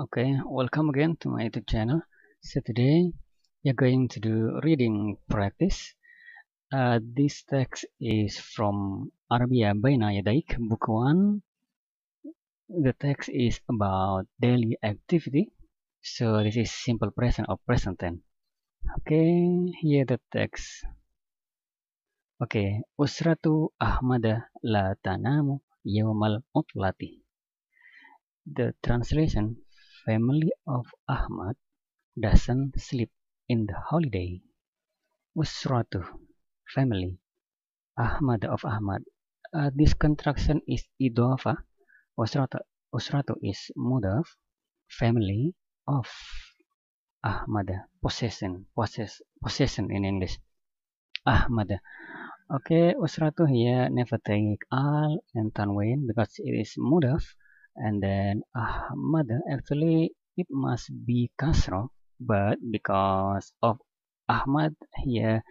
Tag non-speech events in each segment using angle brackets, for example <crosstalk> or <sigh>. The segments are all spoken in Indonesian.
okay welcome again to my youtube channel so today we are going to do reading practice uh, this text is from Arabia Baina Yadaik book 1 the text is about daily activity so this is simple present or present tense okay here the text okay usratu ahmada la tanamu yawmal utlati the translation family of Ahmad doesn't sleep in the holiday. Usratu, family, Ahmad of Ahmad. Uh, this contraction is idofa. Usratu, usratu is mudaf, family of Ahmad, possession, possess, possession in English. Ahmad. Okay, usratu here never take al and tanwin because it is mudaf and then Ahmad actually it must be Kasro but because of Ahmad here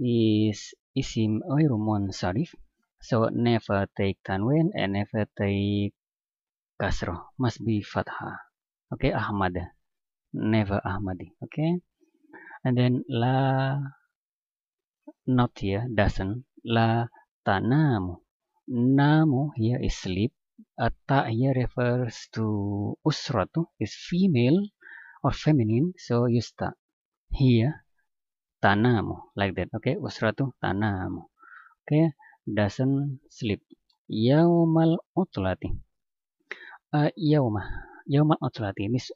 is isim Oirumun Sarif so never take Tanwin and never take Kasro must be Fathah okay Ahmad never Ahmadi okay and then La not here doesn't La Tanamu Namu here is sleep atta here refers to usratu is female or feminine so use here tanamu like that okay usratu tanamu okay doesn't sleep yaumal utlati uh, yauma yaumal utlati this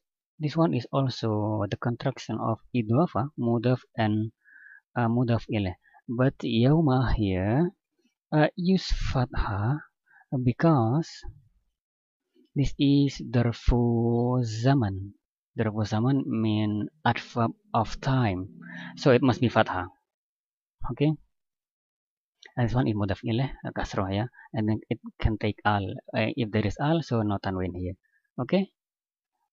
this one is also the contraction of idwafa mudaf and uh, mudaf ilaih but yauma here uh, use fatha because this is darfu zaman darfu zaman mean adverb of time so it must be fathah okay and this one is mudaf ilah, kasroh ya and then it can take al uh, if there is al so no tanwin here okay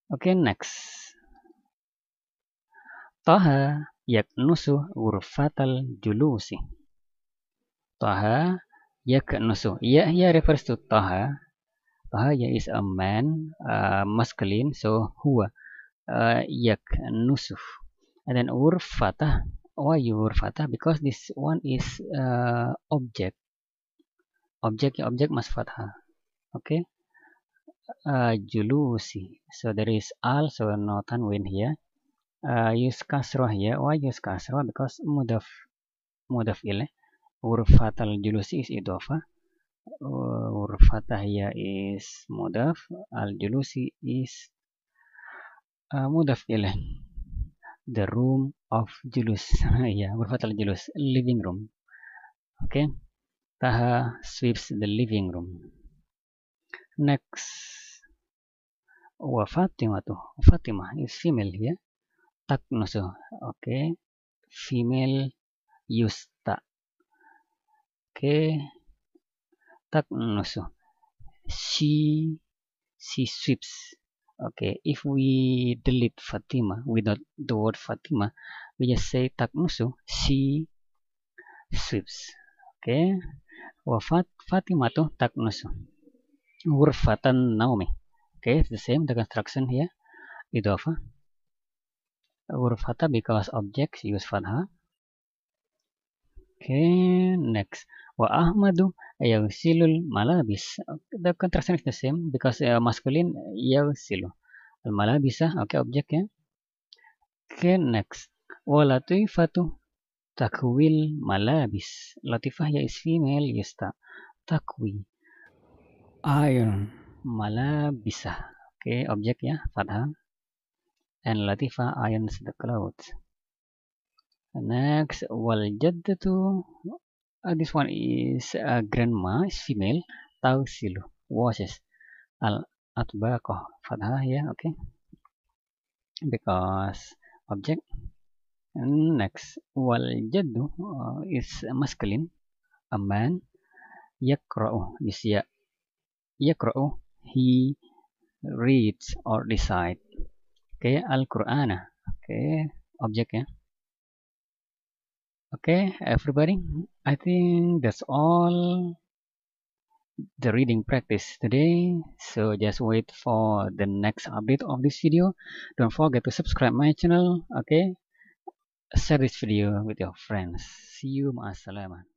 okay next taha yaknusu ghurfatal julusi taha Yaka nusu. Ya, ya refers to Taha. Taha ya is a man, uh, masculine, so huwa. Uh, yak nusuf. And then urfata. Why you urfata? Because this one is uh, object. Object, ya, object mas fatha. Okay. Uh, julusi. So there is al, so no tanwin here. Uh, use kasroh ya. Why use kasroh? Because mudaf mudaf ilah hurfatal julusi is idofa uh, Urfatah ya is mudaf al julusi is uh, mudaf ilah the room of julus <laughs> ya hurfatal julus living room oke okay. taha sweeps the living room next wa fatimah tuh fatimah is female ya Tak taknusu oke okay. female use tak nusu she she sweeps okay if we delete Fatima without the word Fatima we just say tak nusu she sweeps okay wafat Fatima tuh tak nusu wurfatan Naomi. okay the same the construction here apa? wurfata because objects use fathah Okay, next. Wa Ahmadu silul malabis. The contraction is the same because uh, masculine yang Al malabisa, okay, object ya. Okay, next. Wa latifatu takwil malabis. Latifah ya is female, yasta. Takwi. Iron. Malabisa. Okay, object ya, fathah. And latifah irons the clothes next wal tu. uh, this one is uh, grandma is female tausilu washes al atbaqah fathah ya oke okay. because object next wal jaddu uh, is masculine a man yakra'u is ya yakra'u he reads or decide, oke okay. al-qur'ana oke okay. object ya okay everybody i think that's all the reading practice today so just wait for the next update of this video don't forget to subscribe my channel okay share this video with your friends see you maasalamat